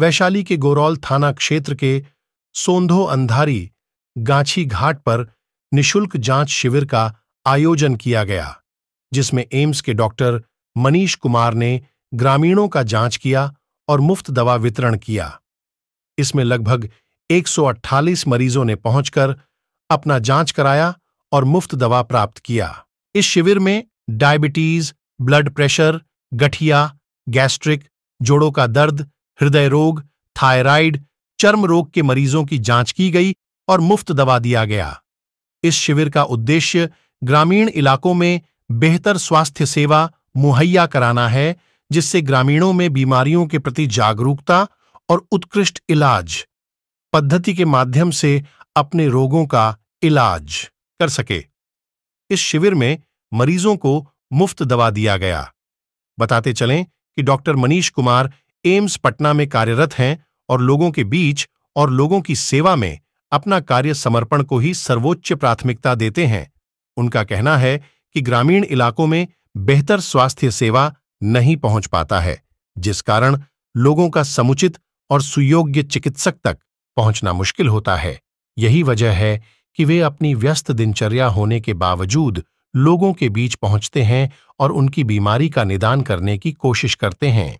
वैशाली के गोरौल थाना क्षेत्र के सोंधो अंधारी गांछी घाट पर निशुल्क जांच शिविर का आयोजन किया गया जिसमें एम्स के डॉक्टर मनीष कुमार ने ग्रामीणों का जांच किया और मुफ्त दवा वितरण किया इसमें लगभग 148 मरीजों ने पहुंचकर अपना जांच कराया और मुफ्त दवा प्राप्त किया इस शिविर में डायबिटीज ब्लड प्रेशर गठिया गैस्ट्रिक जोड़ों का दर्द हृदय रोग थायराइड चर्म रोग के मरीजों की जांच की गई और मुफ्त दवा दिया गया इस शिविर का उद्देश्य ग्रामीण इलाकों में बेहतर स्वास्थ्य सेवा मुहैया कराना है जिससे ग्रामीणों में बीमारियों के प्रति जागरूकता और उत्कृष्ट इलाज पद्धति के माध्यम से अपने रोगों का इलाज कर सके इस शिविर में मरीजों को मुफ्त दवा दिया गया बताते चलें कि डॉक्टर मनीष कुमार एम्स पटना में कार्यरत हैं और लोगों के बीच और लोगों की सेवा में अपना कार्य समर्पण को ही सर्वोच्च प्राथमिकता देते हैं उनका कहना है कि ग्रामीण इलाकों में बेहतर स्वास्थ्य सेवा नहीं पहुंच पाता है जिस कारण लोगों का समुचित और सुयोग्य चिकित्सक तक पहुंचना मुश्किल होता है यही वजह है कि वे अपनी व्यस्त दिनचर्या होने के बावजूद लोगों के बीच पहुंचते हैं और उनकी बीमारी का निदान करने की कोशिश करते हैं